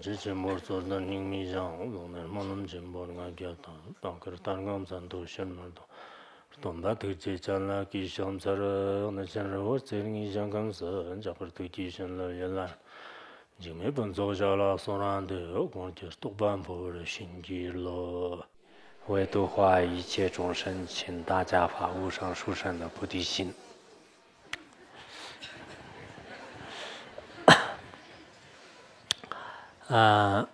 jeche morsor dan ning mi jang lo ne monum jin bor nga gya ta ta kar tar ngam san do shen ma do ton 呃，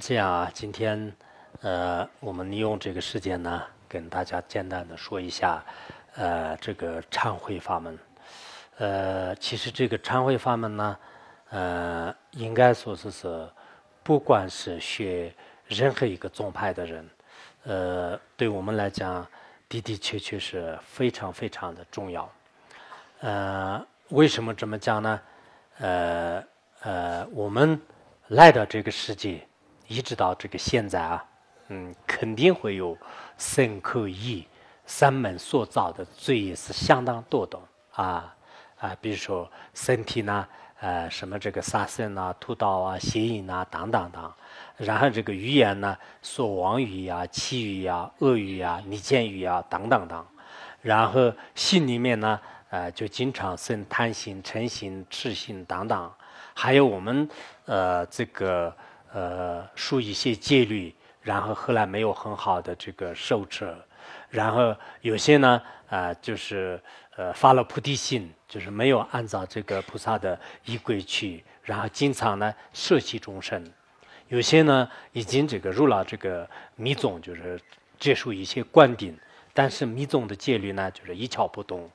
这样啊，今天，呃，我们利用这个时间呢，跟大家简单的说一下，呃，这个忏悔法门，呃，其实这个忏悔法门呢，呃，应该说是是，不管是学任何一个宗派的人，呃，对我们来讲，的的确确是非常非常的重要。呃，为什么这么讲呢？呃呃，我们。来到这个世界，一直到这个现在啊，嗯，肯定会有身口意三门所造的罪是相当多的啊啊，比如说身体呢，呃，什么这个杀生啊、屠刀啊、邪淫啊，等等等；然后这个语言呢，说妄语啊、欺语啊、恶语啊、离间语啊，等等等；然后心里面呢，呃，就经常生贪心、嗔心、痴心，等等，还有我们。呃，这个呃，受一些戒律，然后后来没有很好的这个受持，然后有些呢啊，就是呃发了菩提心，就是没有按照这个菩萨的仪轨去，然后经常呢舍弃众生；有些呢已经这个入了这个密宗，就是接受一些灌顶，但是密宗的戒律呢就是一窍不通。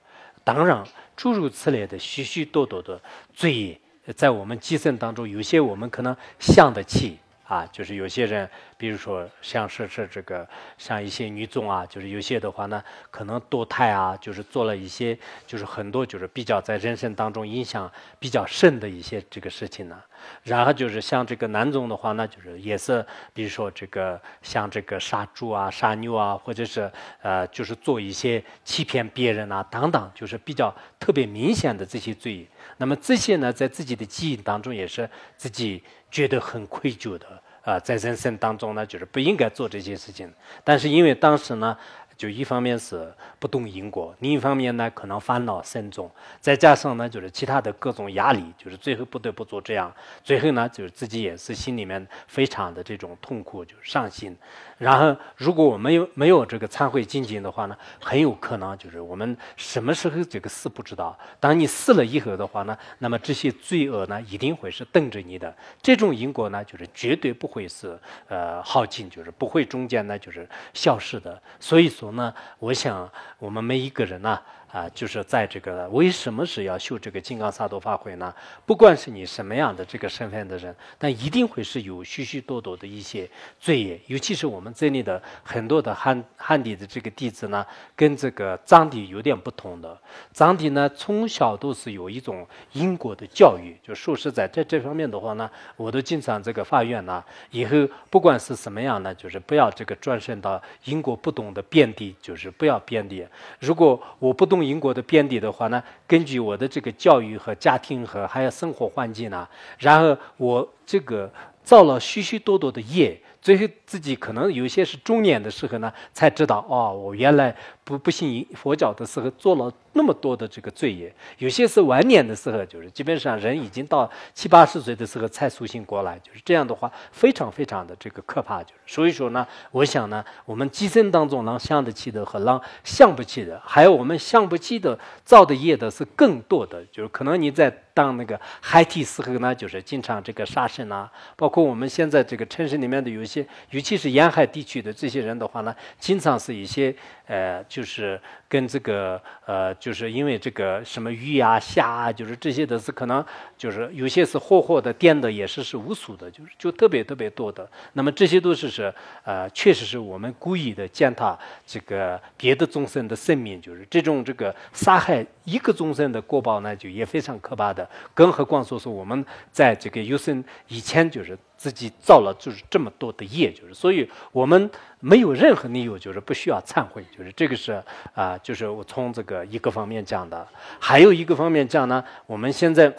当然，诸如此类的许许多多的罪。在我们积善当中，有些我们可能向的气啊，就是有些人，比如说像是是这个，像一些女众啊，就是有些的话呢，可能堕胎啊，就是做了一些，就是很多就是比较在人生当中影响比较深的一些这个事情呢。然后就是像这个男众的话呢，就是也是，比如说这个像这个杀猪啊、杀牛啊，或者是呃，就是做一些欺骗别人啊等等，就是比较特别明显的这些罪。那么这些呢，在自己的记忆当中也是自己觉得很愧疚的啊，在人生当中呢，就是不应该做这件事情，但是因为当时呢。就一方面是不懂因果，另一方面呢可能烦恼深重，再加上呢就是其他的各种压力，就是最后不得不做这样，最后呢就是自己也是心里面非常的这种痛苦就伤心。然后如果我们有没有这个忏悔精进的话呢，很有可能就是我们什么时候这个死不知道。当你死了以后的话呢，那么这些罪恶呢一定会是等着你的。这种因果呢就是绝对不会是呃耗尽，就是不会中间呢就是消失的。所以说。那我想，我们每一个人呐。啊，就是在这个为什么是要修这个金刚萨埵法会呢？不管是你什么样的这个身份的人，但一定会是有许许多多的一些罪业。尤其是我们这里的很多的汉汉地的这个弟子呢，跟这个藏地有点不同的。藏地呢，从小都是有一种因果的教育。就说实在，在这方面的话呢，我都经常这个发愿呢，以后不管是什么样呢，就是不要这个转身到因果不懂的遍地，就是不要遍地。如果我不懂。英国的边地的话呢，根据我的这个教育和家庭和还有生活环境啊，然后我这个造了许许多多的业，最后自己可能有些是中年的时候呢，才知道哦，我原来。不不信佛教的时候做了那么多的这个罪业，有些是晚年的时候，就是基本上人已经到七八十岁的时候才苏醒过来，就是这样的话非常非常的这个可怕。就是所以说呢，我想呢，我们今生当中呢，想得起的和让想不起的，还有我们想不起的造的业的是更多的。就是可能你在当那个海体时候呢，就是经常这个杀生啊，包括我们现在这个城市里面的有一些，尤其是沿海地区的这些人的话呢，经常是一些。呃，就是跟这个，呃，就是因为这个什么鱼啊、虾啊，就是这些都是可能，就是有些是活活的电的，也是是无数的，就是就特别特别多的。那么这些都是是，呃，确实是我们故意的践踏这个别的众生的生命，就是这种这个杀害一个众生的过报呢，就也非常可怕的。更何况说是我们在这个有生以前就是。自己造了就是这么多的业，就是，所以我们没有任何理由，就是不需要忏悔，就是这个是啊，就是我从这个一个方面讲的，还有一个方面讲呢，我们现在。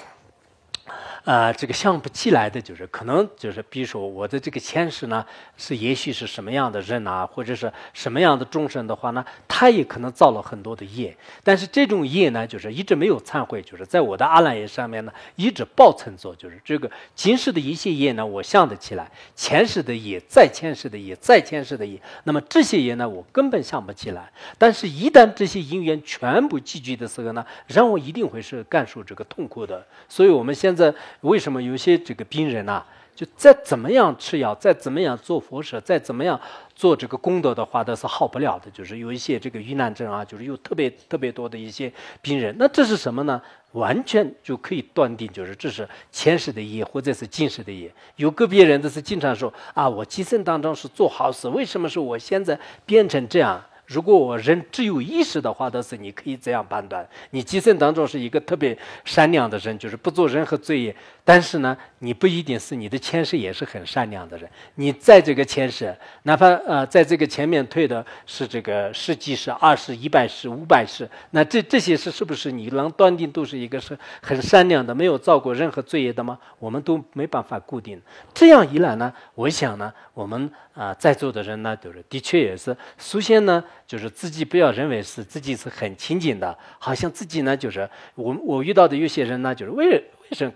呃，这个想不起来的，就是可能就是，比如说我的这个前世呢，是也许是什么样的人啊，或者是什么样的众生的话呢，他也可能造了很多的业，但是这种业呢，就是一直没有忏悔，就是在我的阿赖耶上面呢一直保存着，就是这个今世的一些业呢，我想得起来，前世的业、再前世的业、再前世的业，那么这些业呢，我根本想不起来，但是一旦这些因缘全部集聚的时候呢，让我一定会是感受这个痛苦的，所以我们现在。为什么有些这个病人呐，就再怎么样吃药，再怎么样做佛舍，再怎么样做这个功德的话，都是好不了的。就是有一些这个遇难症啊，就是有特别特别多的一些病人。那这是什么呢？完全就可以断定，就是这是前世的业或者是今生的业。有个别人都是经常说啊，我今生当中是做好事，为什么说我现在变成这样？如果我人只有意识的话，倒是你可以这样判断：你今生当中是一个特别善良的人，就是不做任何罪业。但是呢，你不一定是你的前世也是很善良的人。你在这个前世，哪怕呃，在这个前面退的是这个世纪十、二十、一百世、五百世，那这这些事是不是你能断定都是一个是很善良的、没有造过任何罪业的吗？我们都没办法固定。这样一来呢，我想呢，我们。啊，在座的人呢，都是的确也是。首先呢，就是自己不要认为是自己是很清近的，好像自己呢，就是我我遇到的有些人呢，就是为了。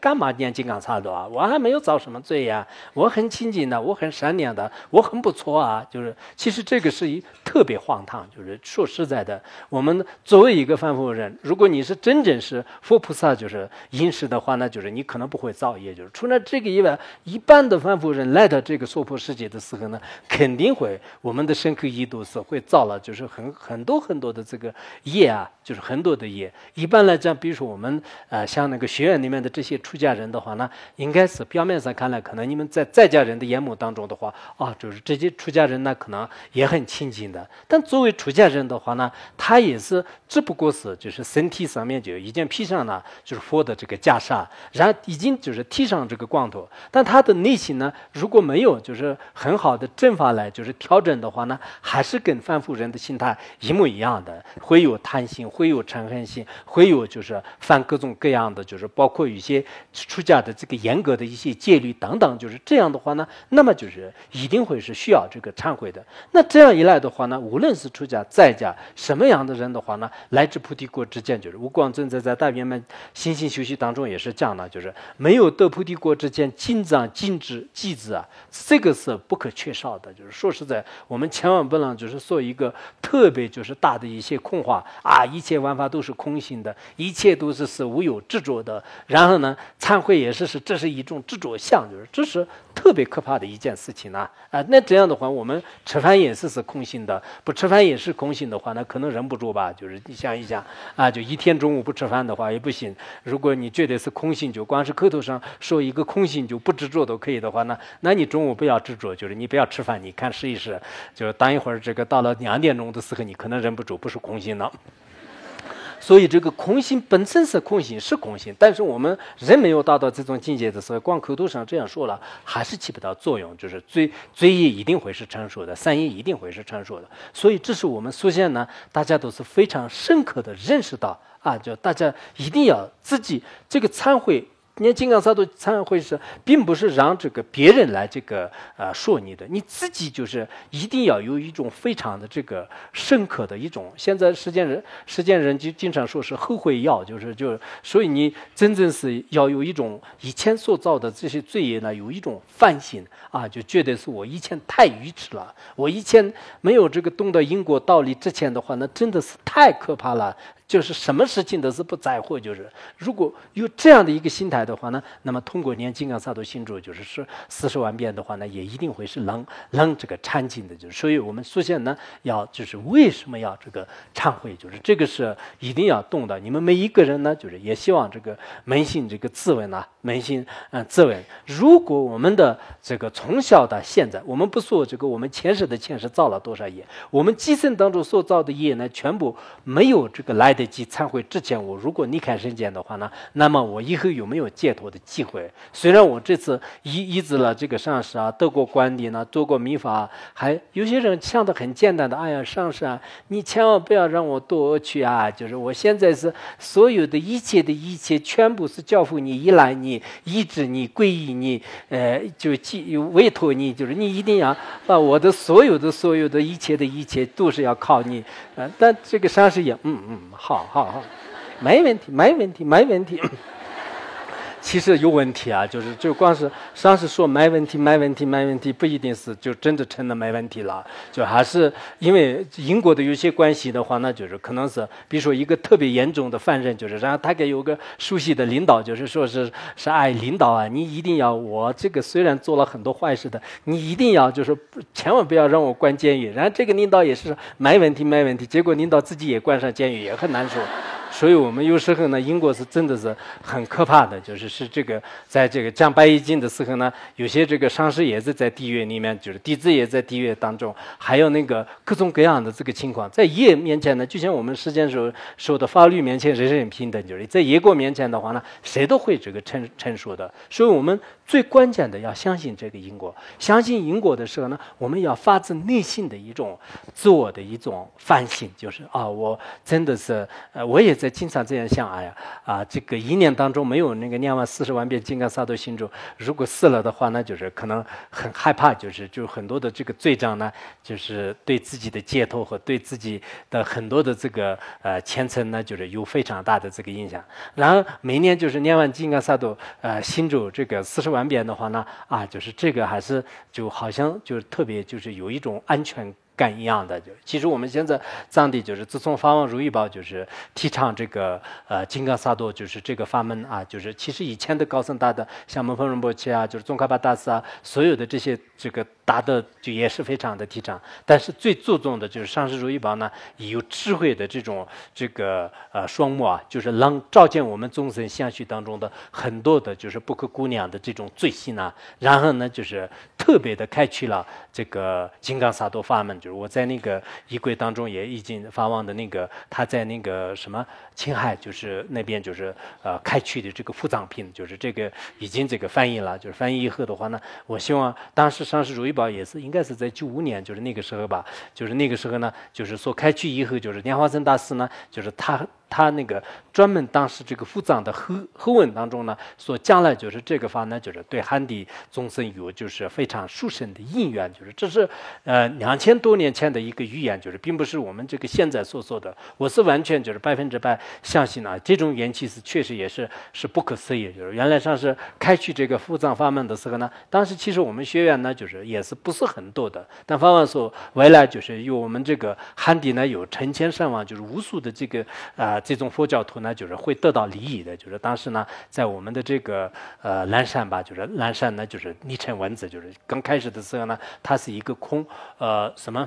干嘛念金刚萨埵？我还没有造什么罪呀！我很清净的，我很善良的，我很不错啊！就是其实这个是一特别荒唐，就是说实在的，我们作为一个凡夫人，如果你是真正是佛菩萨，就是因世的话，那就是你可能不会造业。就是除了这个以外，一般的凡夫人来到这个娑婆世界的时候呢，肯定会我们的身口意都是会造了，就是很很多很多的这个业啊，就是很多的业。一般来讲，比如说我们呃，像那个学院里面的这。些出家人的话呢，应该是表面上看来，可能你们在在家人的眼目当中的话，啊，就是这些出家人呢，可能也很亲近的。但作为出家人的话呢，他也是只不过是就是身体上面就已经披上了就是佛的这个袈裟，然后已经就是剃上这个光头。但他的内心呢，如果没有就是很好的正法来就是调整的话呢，还是跟凡夫人的心态一模一样的，会有贪心，会有嗔恨心，会有就是犯各种各样的就是包括有些。出家的这个严格的一些戒律等等，就是这样的话呢，那么就是一定会是需要这个忏悔的。那这样一来的话呢，无论是出家在家什么样的人的话呢，来至菩提国之间，就是无光正在在大圆满心性修习当中也是讲了，就是没有得菩提国之间，尽藏尽智、寂智啊，这个是不可缺少的。就是说实在，我们千万不能就是说一个特别就是大的一些空话啊，一切万法都是空性的，一切都是是无有执着的，然后。参会也是是，这是一种执着相，就是这是特别可怕的一件事情呢。啊，那这样的话，我们吃饭也是是空心的，不吃饭也是空心的话，那可能忍不住吧。就是你想一想啊，就一天中午不吃饭的话也不行。如果你觉得是空心，就光是口头上说一个空心就不执着都可以的话，那那你中午不要执着，就是你不要吃饭，你看试一试，就是等一会儿这个到了两点钟的时候，你可能忍不住，不是空心了。所以这个空性本身是空性，是空性。但是我们人没有达到这种境界的时候，光口头上这样说了，还是起不到作用。就是最最一一定会是成熟的，三一一定会是成熟的。所以这是我们苏现呢，大家都是非常深刻的认识到啊，就大家一定要自己这个忏悔你看金刚萨埵忏悔是，并不是让这个别人来这个呃说你的，你自己就是一定要有一种非常的这个深刻的一种。现在世间人，世间人就经常说是后悔药，就是就所以你真正是要有一种以前所造的这些罪业呢，有一种反省啊，就觉得是我以前太愚痴了，我以前没有这个懂得因果道理之前的话，那真的是太可怕了。就是什么事情都是不在乎，就是如果有这样的一个心态的话呢，那么通过念金刚萨埵心咒，就是说四十万遍的话呢，也一定会是能能这个忏净的。就是所以我们首先呢，要就是为什么要这个忏悔，就是这个是一定要动的。你们每一个人呢，就是也希望这个扪心这个自问呢，扪心嗯自问。如果我们的这个从小到现在，我们不说这个我们前世的前世造了多少业，我们今生当中所造的业呢，全部没有这个来的。及参会之前，我如果离开人间的话呢，那么我以后有没有解脱的机会？虽然我这次移移植了这个上师啊，得过管理呢，做过民法，还有些人想的很简单的，哎呀，上师啊，你千万不要让我多去啊！就是我现在是所有的一切的一切，全部是交付你、依赖你、移植你、皈依你，呃，就寄委托你，就是你一定要把我的所有的所有的一切的一切，都是要靠你。呃，但这个上师也，嗯嗯。好好好，没问题，没问题，没问题。其实有问题啊，就是就光是上次说没问题、没问题、没问题，不一定是就真的真的没问题了，就还是因为英国的有些关系的话，那就是可能是比如说一个特别严重的犯人，就是然后他给有个熟悉的领导，就是说是是爱领导啊，你一定要我这个虽然做了很多坏事的，你一定要就是千万不要让我关监狱。然后这个领导也是没问题、没问题，结果领导自己也关上监狱，也很难受。所以我们有时候呢，英国是真的是很可怕的，就是是这个在这个战败已经的时候呢，有些这个丧尸也是在地狱里面，就是弟子也在地狱当中，还有那个各种各样的这个情况，在业面前呢，就像我们时间候说的法律面前人人平等，就是，在野果面前的话呢，谁都会这个成成熟的。所以，我们最关键的要相信这个因果，相信因果的时候呢，我们要发自内心的一种自我的一种反省，就是啊，我真的是呃，我也。在经常这样想，哎呀，啊，这个一年当中没有那个念完四十万遍金刚萨埵心咒，如果死了的话，那就是可能很害怕，就是就很多的这个罪障呢，就是对自己的解脱和对自己的很多的这个呃前程呢，就是有非常大的这个影响。然后每年就是念完金刚萨埵呃心咒这个四十万遍的话呢，啊，就是这个还是就好像就特别就是有一种安全。干一样的，就其实我们现在藏地就是自从发往如意宝，就是提倡这个呃金刚萨埵，就是这个法门啊，就是其实以前的高僧大德，像门丰仁波切啊，就是宗喀巴大师啊，所有的这些这个。达的就也是非常的提倡，但是最注重的就是上师如意宝呢，有智慧的这种这个呃双目啊，就是能照见我们众生相续当中的很多的，就是不可估量的这种罪行啊。然后呢，就是特别的开启了这个金刚萨埵法门，就是我在那个衣柜当中也已经发往的那个他在那个什么青海，就是那边就是呃开取的这个副藏品，就是这个已经这个翻译了，就是翻译以后的话呢，我希望当时上师如意。也是应该是在九五年，就是那个时候吧，就是那个时候呢，就是说开区以后，就是莲花生大师呢，就是他。他那个专门当时这个复藏的后后文当中呢，所将来就是这个法呢，就是对汉地众生有就是非常殊胜的因缘，就是这是呃两千多年前的一个预言，就是并不是我们这个现在所说的，我是完全就是百分之百相信啊，这种缘起是确实也是是不可思议，就是原来上是开启这个复藏法门的时候呢，当时其实我们学员呢就是也是不是很多的，但法王说未来就是有我们这个汉地呢有成千上万，就是无数的这个啊。这种佛教徒呢，就是会得到利益的。就是当时呢，在我们的这个呃南山吧，就是南山呢，就是昵成文字。就是刚开始的时候呢，它是一个空，呃什么？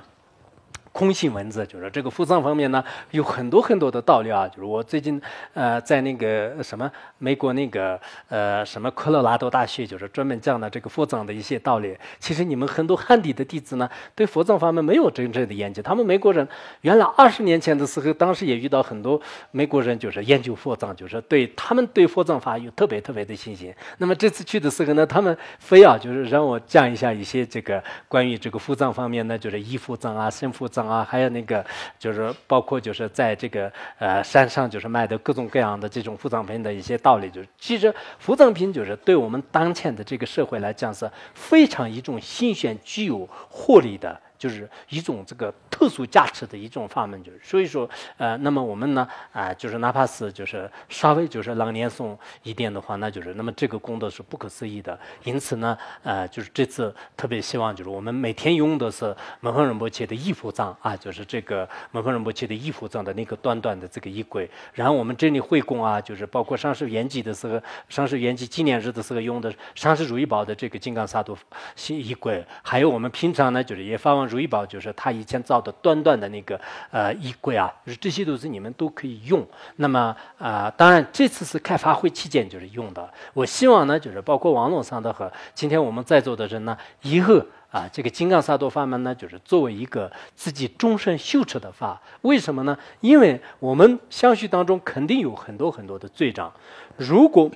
空性文字就是这个佛藏方面呢，有很多很多的道理啊。就是我最近呃，在那个什么美国那个呃什么科罗拉多大学，就是专门讲了这个佛藏的一些道理。其实你们很多汉地的弟子呢，对佛藏方面没有真正的研究。他们美国人原来二十年前的时候，当时也遇到很多美国人，就是研究佛藏，就是对他们对佛藏法有特别特别的信心。那么这次去的时候呢，他们非要就是让我讲一下一些这个关于这个佛藏方面呢，就是衣佛藏啊，身佛藏。啊，还有那个，就是包括就是在这个呃山上，就是卖的各种各样的这种贅品的一些道理，就是其实贅品就是对我们当前的这个社会来讲是非常一种新鲜、具有获利的。就是一种这个特殊价值的一种法门，就是所以说，呃，那么我们呢，啊，就是哪怕是就是稍微就是老年诵一点的话，那就是那么这个功德是不可思议的。因此呢，呃，就是这次特别希望就是我们每天用的是蒙赫仁波切的衣服藏啊，就是这个蒙赫仁波切的衣服藏的那个短短的这个衣柜，然后我们这里会供啊，就是包括上师延吉的时候，上师延吉纪念日的时候用的上师如意宝的这个金刚萨埵新衣柜，还有我们平常呢就是也发往。如意宝就是他以前造的端端的那个呃衣柜啊，就是这些都是你们都可以用。那么呃，当然这次是开发会期间就是用的。我希望呢，就是包括王总桑德和今天我们在座的人呢，以后啊这个金刚萨埵法门呢，就是作为一个自己终身修持的法。为什么呢？因为我们相续当中肯定有很多很多的罪障，如果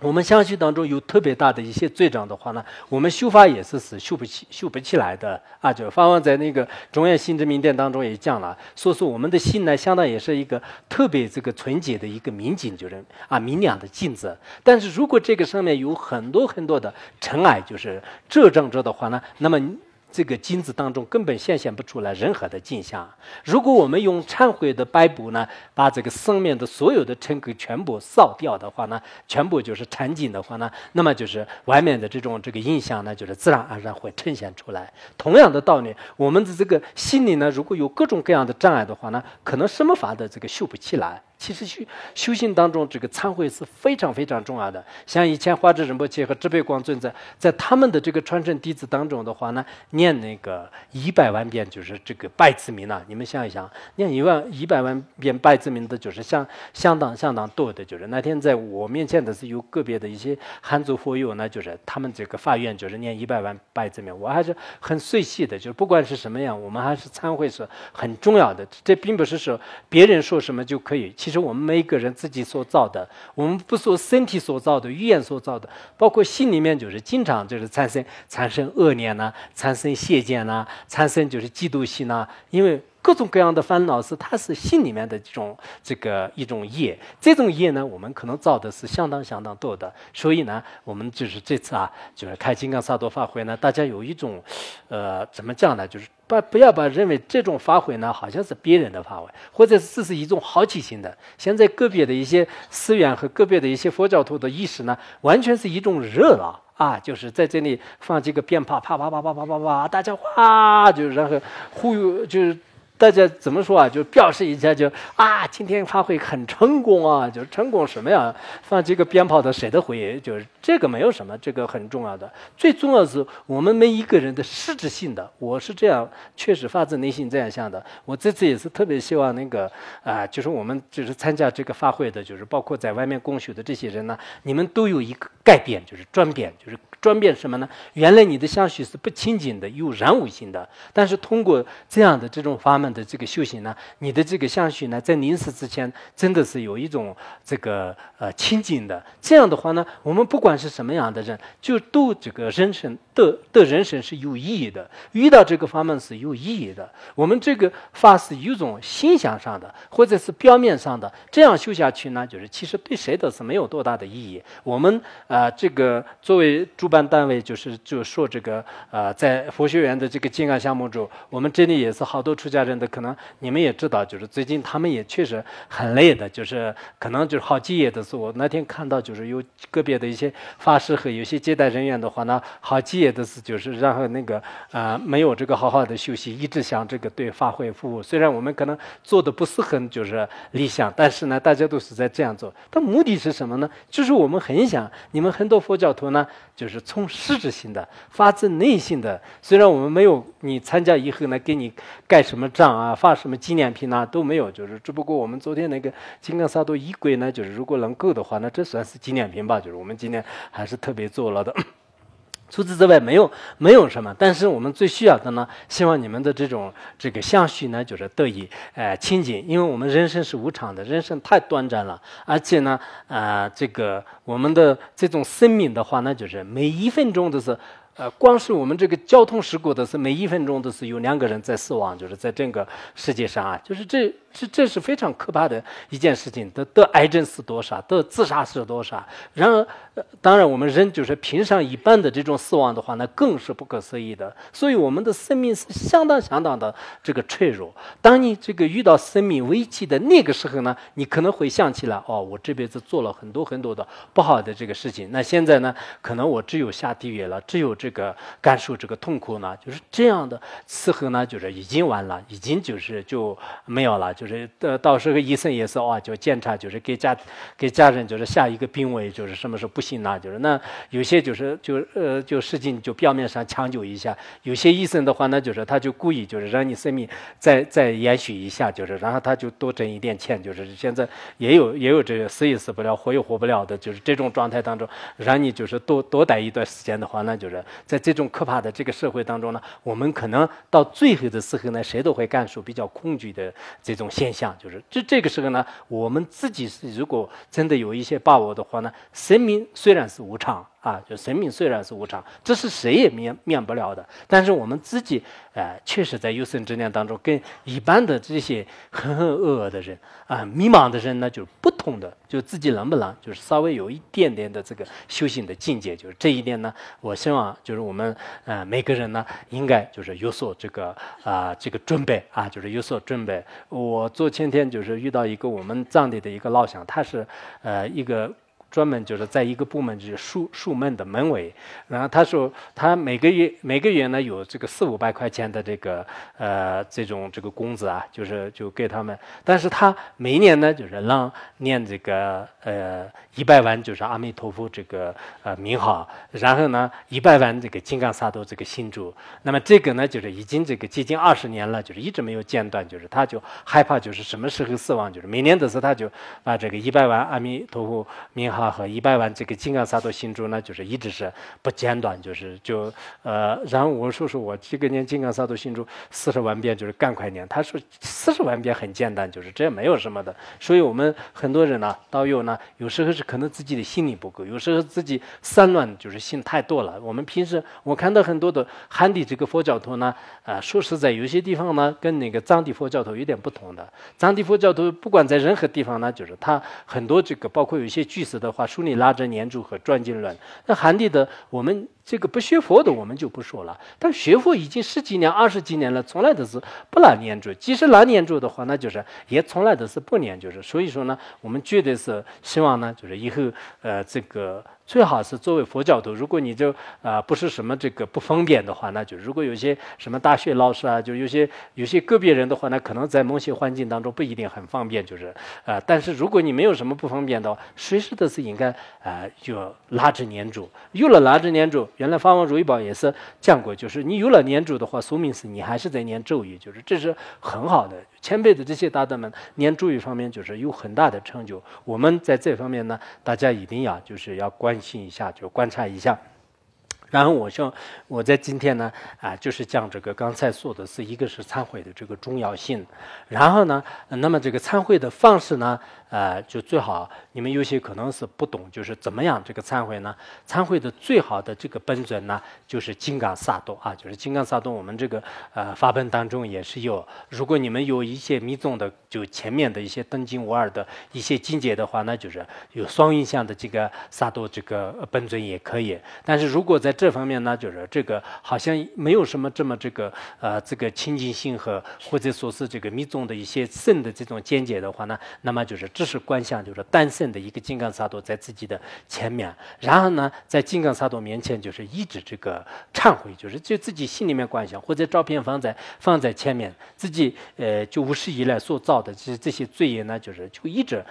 我们相信当中有特别大的一些罪障的话呢，我们修法也是是修不起、修不起来的啊！就法王在那个中央新德明殿当中也讲了，说是我们的心呢，相当也是一个特别这个纯洁的一个明镜，就是啊明亮的镜子。但是如果这个上面有很多很多的尘埃，就是遮障着的话呢，那么。这个镜子当中根本显现不出来任何的镜像。如果我们用忏悔的摆布呢，把这个生命的所有的尘垢全部扫掉的话呢，全部就是禅净的话呢，那么就是外面的这种这个印象呢，就是自然而然会呈现出来。同样的道理，我们的这个心里呢，如果有各种各样的障碍的话呢，可能什么法的这个修不起来。其实修修行当中，这个忏悔是非常非常重要的。像以前华智仁波切和智慧光尊者，在他们的这个传承弟子当中的话呢，念那个一百万遍就是这个拜字名啊。你们想一想，念一万一百万遍拜字名的，就是相相当相当多的。就是那天在我面前的是有个别的一些汉族佛友，那就是他们这个发愿就是念一百万拜字名。我还是很随喜的，就是不管是什么样，我们还是参会是很重要的。这并不是说别人说什么就可以。其实我们每一个人自己所造的，我们不说身体所造的，语言所造的，包括心里面就是经常就是产生产生恶念呐，产生邪见呐，产生就是嫉妒心呐，因为。各种各样的烦恼是，他是心里面的这种这个一种业，这种业呢，我们可能造的是相当相当多的。所以呢，我们就是这次啊，就是开金刚萨埵法会呢，大家有一种，呃，怎么讲呢？就是不不要把认为这种法会呢，好像是别人的法会，或者是这是一种好奇心的。现在个别的一些寺院和个别的一些佛教徒的意识呢，完全是一种热闹啊，就是在这里放几个鞭炮，啪啪啪啪啪啪啪，大家哗，就然后忽悠就是。大家怎么说啊？就表示一下，就啊，今天发挥很成功啊！就成功什么呀？放几个鞭炮的，谁都会。就是这个没有什么，这个很重要的。最重要是我们每一个人的实质性的，我是这样，确实发自内心这样想的。我这次也是特别希望那个啊，就是我们就是参加这个发会的，就是包括在外面供血的这些人呢，你们都有一个改变，就是转变，就是转变什么呢？原来你的香许是不清净的，有染污性的，但是通过这样的这种法门。的这个修行呢，你的这个相续呢，在临死之前，真的是有一种这个呃清净的。这样的话呢，我们不管是什么样的人，就都这个人生的的人生是有意义的，遇到这个方面是有意义的。我们这个法是有一种心想上的，或者是表面上的，这样修下去呢，就是其实对谁都是没有多大的意义。我们啊，这个作为主办单位，就是就说这个啊，在佛学院的这个金刚项目中，我们这里也是好多出家人。的可能你们也知道，就是最近他们也确实很累的，就是可能就是好基业的。是我那天看到，就是有个别的一些法师和有些接待人员的话呢，好基业的是，就是然后那个呃没有这个好好的休息，一直想这个对法会服务。虽然我们可能做的不是很就是理想，但是呢，大家都是在这样做。但目的是什么呢？就是我们很想你们很多佛教徒呢，就是从实质性的发自内心的。虽然我们没有你参加以后呢，给你盖什么章。啊，发什么纪念品啊、都没有，就是只不过我们昨天那个金刚萨埵仪轨呢，就是如果能够的话，那这算是纪念品吧。就是我们今天还是特别做了的。除此之外，没有没有什么。但是我们最需要的呢，希望你们的这种这个相续呢，就是得以呃清净，因为我们人生是无常的，人生太短暂了，而且呢，啊这个我们的这种生命的话，呢，就是每一分钟都是。呃，光是我们这个交通事故的是，每一分钟都是有两个人在死亡，就是在整个世界上啊，就是这。这这是非常可怕的一件事情，得得癌症死多少，得自杀死多少。然而，当然我们人就是平上一半的这种死亡的话，那更是不可思议的。所以我们的生命是相当相当的这个脆弱。当你这个遇到生命危机的那个时候呢，你可能会想起来，哦，我这辈子做了很多很多的不好的这个事情，那现在呢，可能我只有下地狱了，只有这个感受这个痛苦呢，就是这样的时候呢，就是已经完了，已经就是就没有了。就是到到时候，医生也是啊，就检查，就是给家给家人就是下一个病危，就是什么时候不行了，就是那有些就是就呃就事情就表面上抢救一下，有些医生的话，那就是他就故意就是让你生命再再延续一下，就是然后他就多挣一点钱，就是现在也有也有这个死也死不了，活也活不了的，就是这种状态当中，让你就是多多待一段时间的话，那就是在这种可怕的这个社会当中呢，我们可能到最后的时候呢，谁都会感受比较恐惧的这种。现象就是，这这个时候呢，我们自己是如果真的有一些把握的话呢，生命虽然是无常。啊，就生命虽然是无常，这是谁也免免不了的。但是我们自己，呃，确实在有生之年当中，跟一般的这些浑浑噩噩的人啊、迷茫的人呢，就是不同的。就自己能不能，就是稍微有一点点的这个修行的境界，就是这一点呢，我希望就是我们，呃，每个人呢，应该就是有所这个，啊，这个准备啊，就是有所准备。我昨前天就是遇到一个我们藏地的一个老乡，他是，呃，一个。专门就是在一个部门是树树门的门卫，然后他说他每个月每个月呢有这个四五百块钱的这个呃这种这个工资啊，就是就给他们。但是他每年呢就是让念这个呃一百万就是阿弥陀佛这个呃名号，然后呢一百万这个金刚萨埵这个心主，那么这个呢就是已经这个接近二十年了，就是一直没有间断，就是他就害怕就是什么时候死亡，就是每年的时候他就把这个一百万阿弥陀佛名号。他和一百万这个金刚萨埵心珠呢，就是一直是不间断，就是就呃。然后我说说我这个念金刚萨埵心珠四十万遍就是干快点。他说四十万遍很简单，就是这没有什么的。所以我们很多人呢，道友呢，有时候是可能自己的心理不够，有时候自己散乱，就是心太多了。我们平时我看到很多的汉地这个佛教徒呢，啊，说实在有些地方呢，跟那个藏地佛教徒有点不同的。藏地佛教徒不管在任何地方呢，就是他很多这个包括有一些句词的。话，疏里拉着年柱和转经轮。那韩帝的我们。这个不学佛的我们就不说了，但学佛已经十几年、二十几年了，从来都是不拿念珠。即使拿念珠的话，那就是也从来都是不念。就是所以说呢，我们绝对是希望呢，就是以后呃，这个最好是作为佛教徒。如果你就啊不是什么这个不方便的话，那就如果有些什么大学老师啊，就有些有些个别人的话，那可能在某些环境当中不一定很方便，就是啊。但是如果你没有什么不方便的，随时都是应该啊就拉着念珠，有了拉着念珠。原来方王如意宝也是讲过，就是你有了念珠的话，说明是你还是在念咒语，就是这是很好的。前辈的这些大德们念咒语方面，就是有很大的成就。我们在这方面呢，大家一定要就是要关心一下，就观察一下。然后我想我在今天呢，啊，就是讲这个刚才说的是一个是忏悔的这个重要性，然后呢，那么这个忏悔的方式呢？呃，就最好你们有些可能是不懂，就是怎么样这个忏悔呢？忏悔的最好的这个本尊呢，就是金刚萨埵啊，就是金刚萨埵，我们这个呃法本当中也是有。如果你们有一些密宗的，就前面的一些《登经无二》的一些境界的话，那就是有双音象的这个萨埵这个本尊也可以。但是如果在这方面呢，就是这个好像没有什么这么这个呃这个清净性和或者说是这个密宗的一些圣的这种见解的话呢，那么就是。这是观想，就是单身的一个金刚萨埵在自己的前面，然后呢，在金刚萨埵面前就是一直这个忏悔，就是就自己心里面观想，或者照片放在放在前面，自己呃就无视以来所造的这这些罪业呢，就是就一直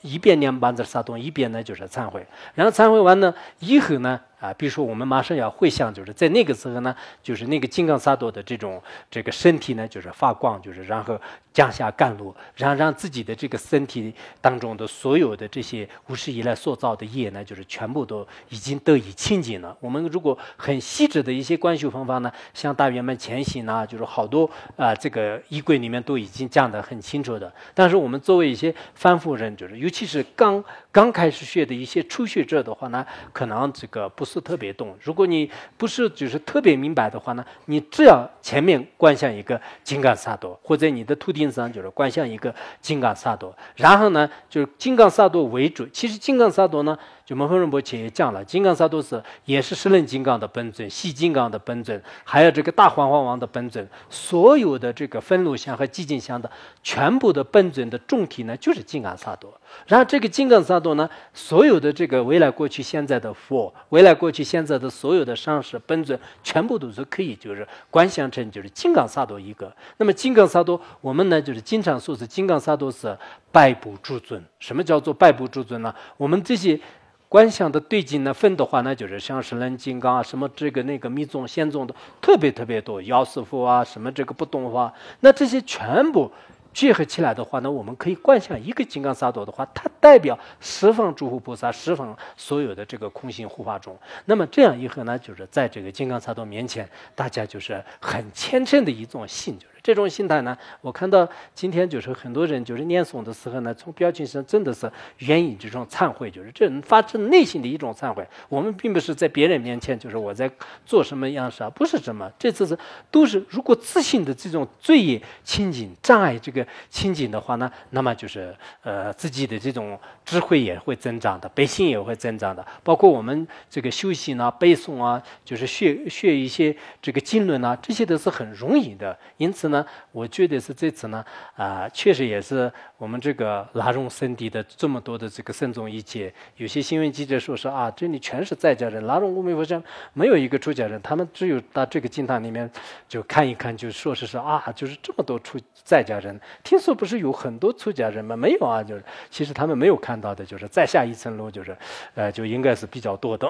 一边念棒子萨埵，一边呢就是忏悔，然后忏悔完了以后呢。啊，比如说我们马上要会向，就是在那个时候呢，就是那个金刚萨埵的这种这个身体呢，就是发光，就是然后降下甘露，然后让自己的这个身体当中的所有的这些无时以来所造的业呢，就是全部都已经得以清净了。我们如果很细致的一些观修方法呢，像大圆满前行呢，就是好多啊，这个衣柜里面都已经讲得很清楚的。但是我们作为一些凡夫人，就是尤其是刚刚开始学的一些初学者的话呢，可能这个不。是特别动，如果你不是就是特别明白的话呢，你只要前面观想一个金刚萨埵，或者你的头顶上就是观想一个金刚萨埵，然后呢就是金刚萨埵为主。其实金刚萨埵呢。我们分润波前也讲了，金刚萨埵是也是十任金刚的本尊，细金刚的本尊，还有这个大黄花王的本尊，所有的这个分路相和寂静相的全部的本尊的重体呢，就是金刚萨埵。然后这个金刚萨埵呢，所有的这个未来、过去、现在的佛，未来、过去、现在的所有的上师本尊，全部都是可以就是观想成就是金刚萨埵一个。那么金刚萨埵，我们呢就是经常说是金刚萨埵是拜不诸尊。什么叫做拜不诸尊呢？我们这些。观想的对境呢，分的话那就是像是论金刚啊，什么这个那个密宗、仙宗的特别特别多，药师傅啊，什么这个不动话，那这些全部结合起来的话呢，我们可以观想一个金刚萨埵的话，它代表十方诸佛菩萨、十方所有的这个空性护法中，那么这样以后呢，就是在这个金刚萨埵面前，大家就是很虔诚的一种信，就。这种心态呢，我看到今天就是很多人就是念诵的时候呢，从表情上真的是源于这种忏悔，就是这发自内心的一种忏悔。我们并不是在别人面前，就是我在做什么样式啊，不是什么，这次是都是如果自信的这种罪业清净、障碍这个清净的话呢，那么就是呃自己的这种智慧也会增长的，本性也会增长的。包括我们这个修行啊、背诵啊，就是学学一些这个经论啊，这些都是很容易的。因此。呢，我觉得是这次呢，啊，确实也是我们这个拉荣圣地的这么多的这个慎重意见。有些新闻记者说是啊，这里全是在家人，拉荣乌梅佛像没有一个出家人，他们只有到这个金堂里面就看一看，就说是说啊，就是这么多出在家人。听说不是有很多出家人吗？没有啊，就是其实他们没有看到的，就是再下一层楼，就是呃，就应该是比较多的。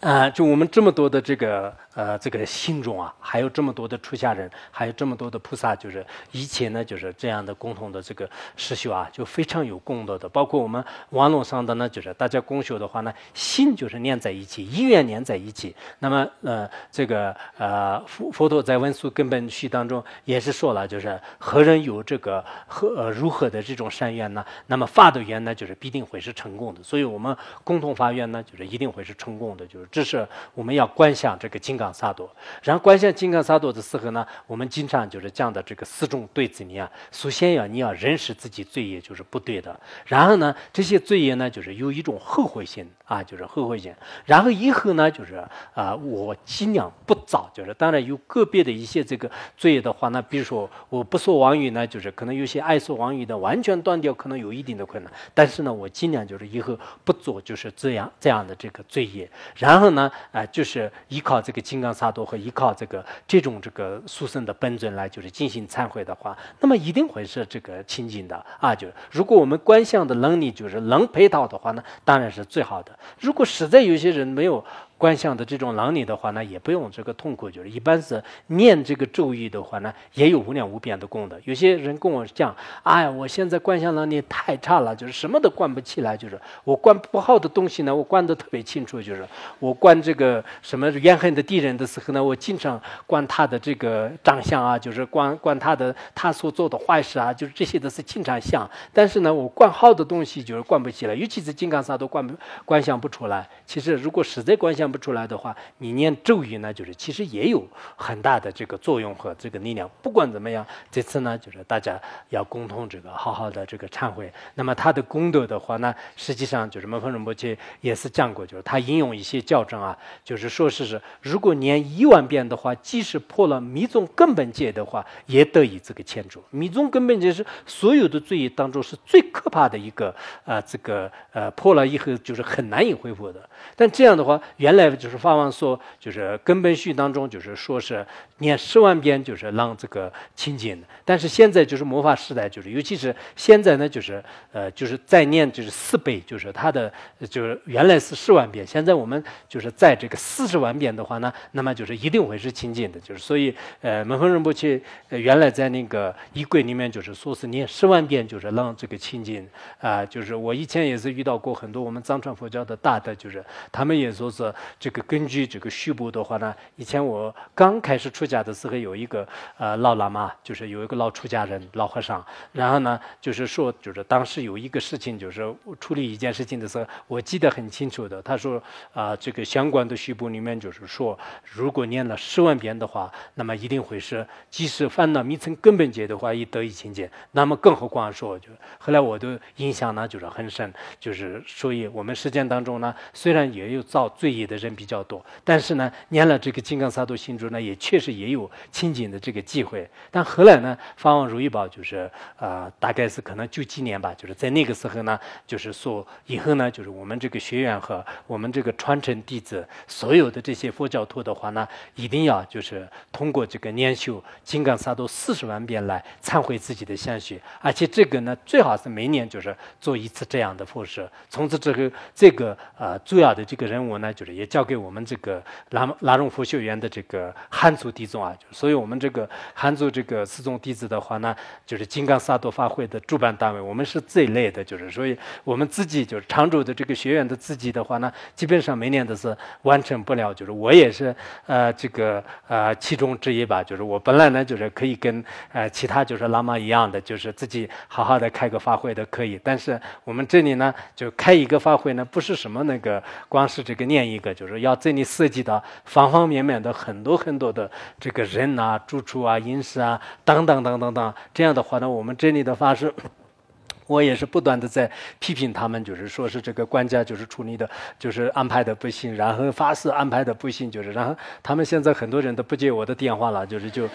呃，就我们这么多的这个呃这个信众啊，还有这么多的出家人，还有这么多的菩萨，就是一切呢，就是这样的共同的这个实修啊，就非常有功德的。包括我们网络上的呢，就是大家共修的话呢，心就是连在一起，意愿连在一起。那么呃这个呃佛佛陀在《文殊根本序》当中也是说了，就是何人有这个何如何的这种善愿呢？那么发的愿呢，就是必定会是成功的。所以我们共同发愿呢，就是一定会是成功。就是，这是我们要观想这个金刚萨埵。然后观想金刚萨埵的时候呢，我们经常就是讲的这个四种对子里啊，首先要你要认识自己罪业就是不对的。然后呢，这些罪业呢就是有一种后悔心啊，就是后悔心。然后以后呢，就是啊，我尽量不造。就是当然有个别的一些这个罪业的话呢，比如说我不说妄语呢，就是可能有些爱说妄语的，完全断掉可能有一定的困难。但是呢，我尽量就是以后不做，就是这样这样的这个罪业。然后呢，啊，就是依靠这个金刚萨埵和依靠这个这种这个殊胜的本尊来，就是进行忏悔的话，那么一定会是这个清净的啊！就如果我们观相的能力就是能配套的话呢，当然是最好的。如果实在有些人没有。观想的这种能力的话，呢，也不用这个痛苦，就是一般是念这个咒语的话呢，也有无量无边的功德。有些人跟我讲，哎，我现在观想能力太差了，就是什么都观不起来，就是我观不好的东西呢，我观得特别清楚，就是我观这个什么怨恨的敌人的时候呢，我经常观他的这个长相啊，就是观观他的他所做的坏事啊，就是这些都是经常想。但是呢，我观好的东西就是观不起来，尤其是金刚萨都观不观想不出来。其实如果实在观想，不出来的话，你念咒语呢，就是其实也有很大的这个作用和这个力量。不管怎么样，这次呢，就是大家要共同这个好好的这个忏悔。那么他的功德的话呢，实际上就是摩殊师波切也是讲过，就是他引用一些教证啊，就是说，是是，如果念一万遍的话，即使破了迷宗根本戒的话，也得以这个迁除。迷宗根本戒是所有的罪业当中是最可怕的一个啊，这个呃，破了以后就是很难以恢复的。但这样的话，原来。就是法王说，就是根本序当中，就是说是念十万遍，就是让这个清净但是现在就是魔法时代，就是尤其是现在呢，就是呃，就是再念就是四倍，就是它的就是原来是十万遍，现在我们就是在这个四十万遍的话呢，那么就是一定会是清净的。就是所以呃，门缝人不去，原来在那个衣柜里面就是说是念十万遍，就是让这个清净啊。就是我以前也是遇到过很多我们藏传佛教的大的，就是他们也说是。这个根据这个续部的话呢，以前我刚开始出家的时候，有一个呃老喇嘛，就是有一个老出家人、老和尚。然后呢，就是说，就是当时有一个事情，就是处理一件事情的时候，我记得很清楚的。他说啊，这个相关的续部里面就是说，如果念了十万遍的话，那么一定会是，即使烦恼迷层根本结的话，也得以清净。那么更何况说，就后来我的印象呢，就是很深，就是所以我们实践当中呢，虽然也有造罪业的。的人比较多，但是呢，念了这个金刚萨埵心咒呢，也确实也有亲近的这个机会。但后来呢，法王如意宝就是啊，大概是可能就几年吧，就是在那个时候呢，就是说以后呢，就是我们这个学员和我们这个传承弟子所有的这些佛教徒的话呢，一定要就是通过这个念修金刚萨埵四十万遍来忏悔自己的相续，而且这个呢，最好是每年就是做一次这样的佛事。从此之后，这个呃主要的这个任务呢，就是。也交给我们这个拉拉喇荣佛学院的这个汉族弟子啊，所以我们这个汉族这个四宗弟子的话呢，就是金刚萨埵法会的主办单位，我们是最累的，就是所以我们自己就是常住的这个学员的自己的话呢，基本上每年都是完成不了，就是我也是呃这个呃其中之一吧，就是我本来呢就是可以跟呃其他就是喇嘛一样的，就是自己好好的开个法会的可以，但是我们这里呢就开一个法会呢不是什么那个光是这个念一个。就是要这里涉及到方方面面的很多很多的这个人啊、住处啊、饮食啊等等等等等。这样的话呢，我们这里的发生，我也是不断的在批评他们，就是说是这个官家就是处理的，就是安排的不行，然后发誓安排的不行，就是然后他们现在很多人都不接我的电话了，就是就。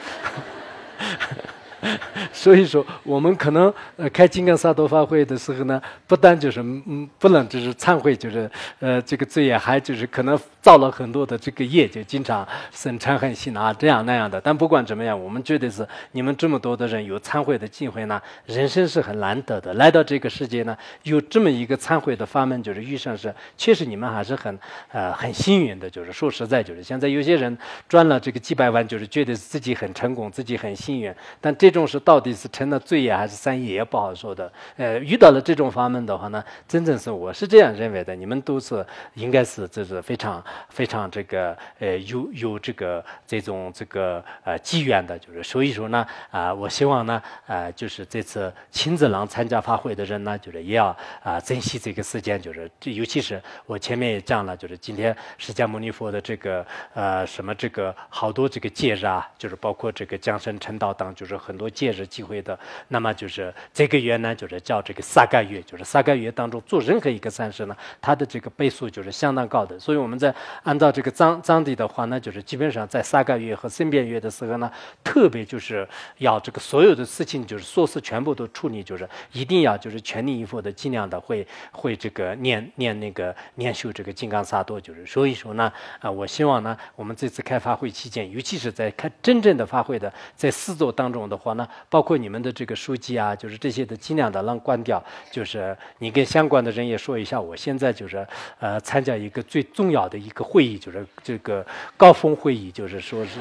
所以说，我们可能呃开金刚萨埵法会的时候呢，不单就是嗯不能就是忏悔，就是呃这个罪业，还就是可能造了很多的这个业，就经常生嗔恨心啊，这样那样的。但不管怎么样，我们觉得是你们这么多的人有忏悔的机会呢，人生是很难得的，来到这个世界呢，有这么一个忏悔的法门，就是遇上是确实你们还是很呃很幸运的。就是说实在，就是现在有些人赚了这个几百万，就是觉得自己很成功，自己很幸运，但这。这种是到底是成了罪业还是善业也不好说的。呃，遇到了这种法门的话呢，真正是我是这样认为的。你们都是应该是这是非常非常这个呃有有这个这种这个呃机缘的，就是所以说呢啊，我希望呢啊就是这次亲自郎参加法会的人呢，就是也要啊珍惜这个时间，就是尤其是我前面也讲了，就是今天释迦牟尼佛的这个呃什么这个好多这个戒日啊，就是包括这个降生成道等，就是很。多借着机会的，那么就是这个月呢，就是叫这个萨盖月，就是萨盖月当中做任何一个善事呢，它的这个倍数就是相当高的。所以我们在按照这个章章地的话呢，就是基本上在萨盖月和申辩月的时候呢，特别就是要这个所有的事情就是琐事全部都处理，就是一定要就是全力以赴的，尽量的会会这个念念那个念修这个金刚萨多，就是所以说呢啊，我希望呢，我们这次开发会期间，尤其是在开真正的发会的，在四座当中的。呢，包括你们的这个书记啊，就是这些的，尽量的让关掉。就是你跟相关的人也说一下，我现在就是呃参加一个最重要的一个会议，就是这个高峰会议，就是说是，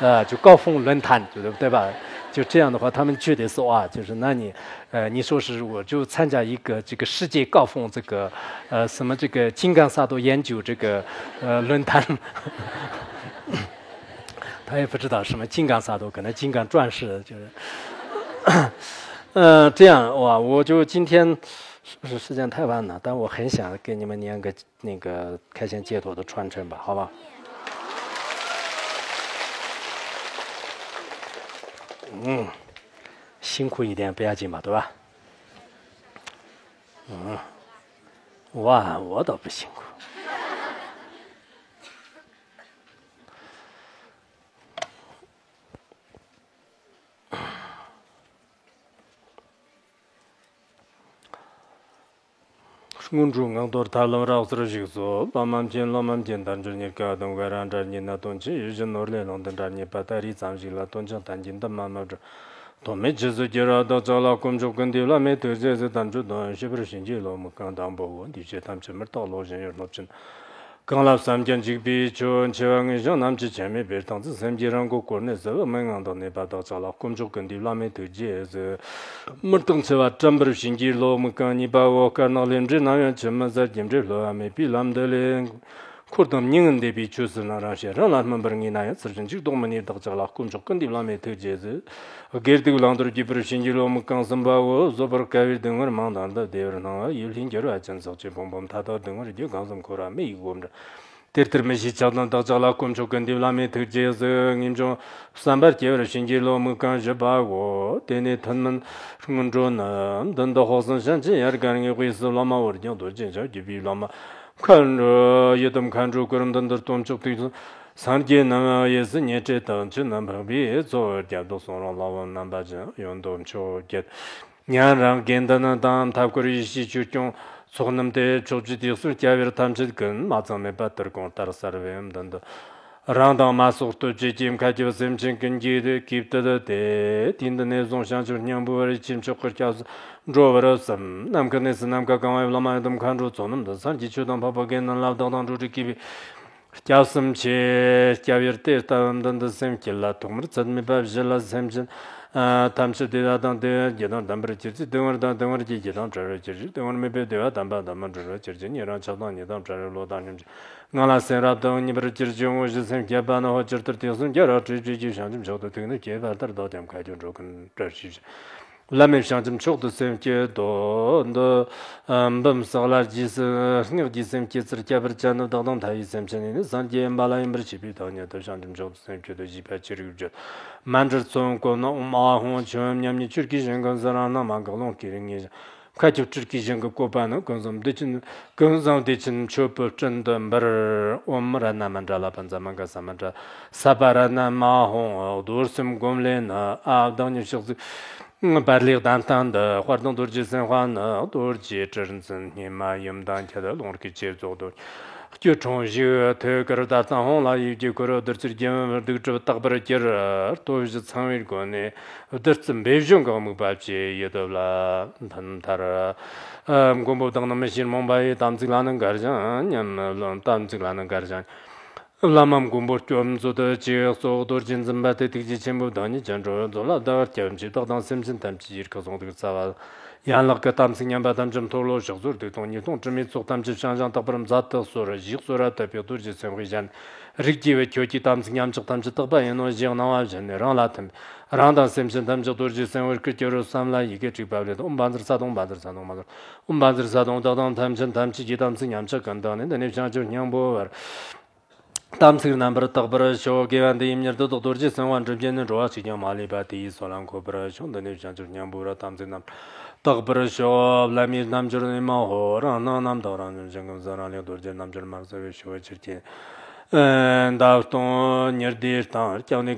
呃就高峰论坛，对对吧？就这样的话，他们觉得说啊，就是那你，呃你说是我就参加一个这个世界高峰这个呃什么这个金刚萨多研究这个呃论坛。他也不知道什么金刚萨埵，可能金刚转世就是，嗯，这样哇，我就今天是不是时间太晚了？但我很想给你们念个那个开心解脱的传承吧，好吧？嗯，辛苦一点不要紧吧，对吧？嗯，哇，我倒不辛苦。ngundru ngang dor talam ra usra jig so pa mam chen lo mam chen dan jin ka dong ga ran ni na ton chi yu nor le long dan dar pa ta ri zam ji la ton chang tan jin da ma ma dr to me je ra da zala kum jo gun la me te je je dan ju dan shi bir ji lo mu kan dan bo wo di je tam che mer ta lo jin yor no chin kāṅlāp saṅgyāṅ chīkpī chūṅ chīvāṅgīśyāṅ nāṁ chī ca mī pertāṅ ca saṅgīrāṅ kukur nī sāvā māṅgānta nipatā ca lākha kum chok kānti wā mī thuk chī yā sā mṛtṭaṅ ca wā caṅbhṛva śiṅgīr lōkma ka nīpāvākār nāṁ līm chī nāviyāṅ ca māṅgāṅ kī mṛtṭaṅ kurdam nyingin debi chuzi na rangshia, rang latman bar ngay naya, tsirchin chik dung manir dhag chaklaa, kum chok kandib lamay tuk jezi, gerdig langdur jibir shingi loo mukaan zimba wo, zobar kawir dungar maang danda debir nanga, yul hing gyaru achan zogchi bong bong tata dungar diyo gansam kora, me yigo omra. Tertir me shi chaklaan dhag chaklaa, kum chok lamay jezi, loo khosan yar kan rō 칸주 kan rō kuram dandar tōm chok tu 남바비 san kye nā ngā ye zi nye che tāng chi nā pāng bī zō dhyā dō sō rō lā wā nam rāndāṃ māsukṭu ca jīm kācchīva saṃcīṃ kañcī tu kīp tata te tīnda nē zhōng shāngchīva nyāmbu vāri chīm chukhar kiawsa dhō vāra saṃ nāṃ kañcī sa nāṃ kā kāwāi vāla māyatam kāñchū tsōnam ta pāpa saṃ tamsa dhida dhang dhaya gyatang dhambara chirchi, dhungar dhang dhungar ki gyatang chara chirchi, dhungar mipi dhaya dhamba dhamma chara chirchi, nirang chabdang nidang chara lo dhang nimchi. Nga la sen rabdang nipara chirchi, lāmiṃ shāngchīṃ chok tu sīṃ kye tō ndō mbīṃ um, sāklār jīsīṃ, hṅgīṃ jīsīṃ kye tsir kya pir chānda dāgdāṃ thāyī sīṃ chānyi nī sāng kye mbālā yīṃ pir chīpī tā nyā tō shāngchīṃ chok tu sīṃ kye tō jīpā chīr yu chot māñchir tsōṃ kō na ṁ ā hōng chōṃ nā barlig dan tan da khardon dur ji sen khan dur ji chern sen ni ma yim dan che da lung ki che zo dur ᱛᱮ ᱪᱚᱱ ᱡᱤ ᱛᱮ ᱠᱟᱨ ᱫᱟ ᱛᱟ ᱦᱚᱸ ᱞᱟ ᱤᱡ ᱡᱤ ᱠᱚᱨᱚ ᱫᱚᱨ lāmaṁ gūmbur tuyōṁ zūdhā chīyā sōg dhūr jīn zimbā tī tīk jī chīmbū dhāni jān rō yōn zōlā dhār tiyā wīm chī tāq dāng sīm chīn tam chī yīr kā sōng dhī kā sāvā yān lāq kā tam sīng yān bā tam chīm tō lō shīq zūr tī tōng nī tōng chīmī tsūq tam chī shāng jāng tāq parim zāt tāq sūr jīq sūr ā 담스 그 넘버 딱 버셔 개반데 임녀도 도도르지 상관 점전은 좋아 지경 말이 바디 소랑 고브라 좀더 내장 좀 냠보라 담스 남 덕브르쇼 블라미 남저르니 마호라 나남 더라는 정금 자라려 도르지 남저르 마서 쇼에 칠티 다우토 녀디르 타 캬오니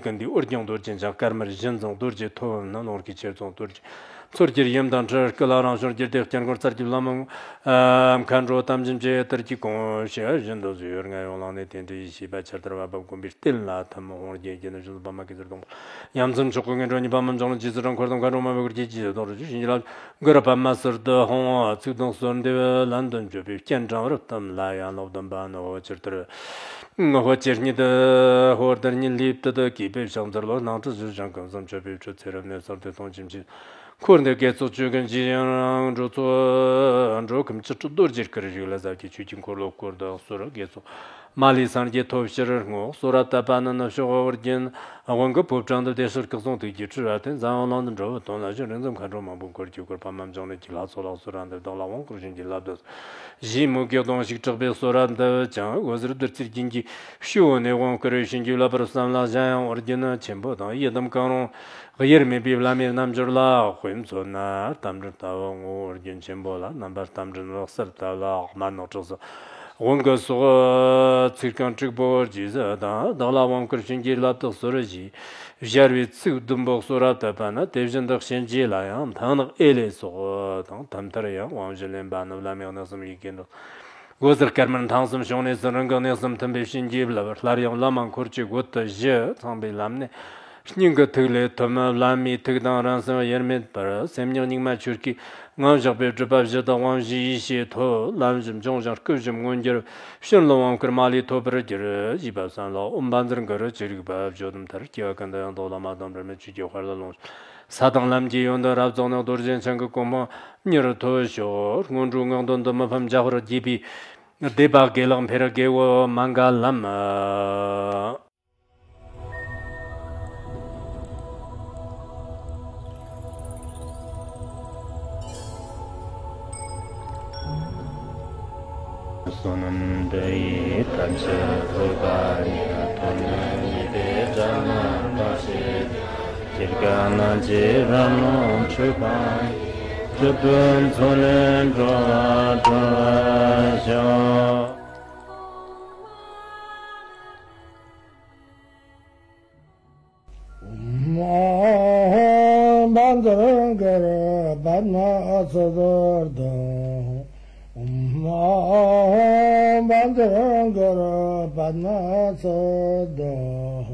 tsorgir yamdan tsar kalaarang tsorgir dek tyan kor tsarkib lamang ehm, kandro tamzim che tarki kong shi a zhindo zuyur nga yonglang ne tenzi ishi bai chardar wabab kumbir stil la tam ong rgi gen zhul bama gizir kong yamzim chukku ngen zhoni bama zhong zhiz rong kor tong kandro mabagur ki zhiz dong zhiz zhin jilal gara pa ma sar da hong a tsuk dong sorn dewa lan dung jo bif kian zhang rup tam la ya nop dung ba no chir 코르네 게츠 주근 지연랑 조토 안조 금츠 추도르 지르크르 줄라자키 추팅 코르로 코르다 소르 게츠 mali sanje tovshir ngo sura tapana na shogo urgin awang go popchang de desur kzon de gichu ratin za onan de jowa ton la jin zum khadro ma bun kor chukor pa mam jong de gila so la sura de dola gonga sukha tsirkan chuk boghar jizha dhala wangkur shingir labdhag surajhi vijarvi tsuk dhumbog surabdhapana devjandak shen jilayam thangak elay sukha tamtarayam wangzhalen bhanav lamyaq naqsam jigendog gozarkarman thangasam shonayasam rangyaq naqsam thambayab shingir labdhag larayam lamangkur chikot zhiyar tsambe lamne shninga thigli thamab ngā yāk tō lāṃ yīm kīr tō tō mē lāṃ tō Yamade mi tanysala daubariya, Tonnan mindeyarow masina, Njelganaja ramo chupadani Brother Hanuman, Jotantholen g romha Ketestare diala, Ndannaham bohro maha Om Bandham Guru Padma Sadham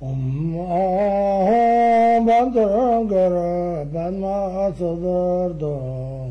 Om Om Bandham Guru Padma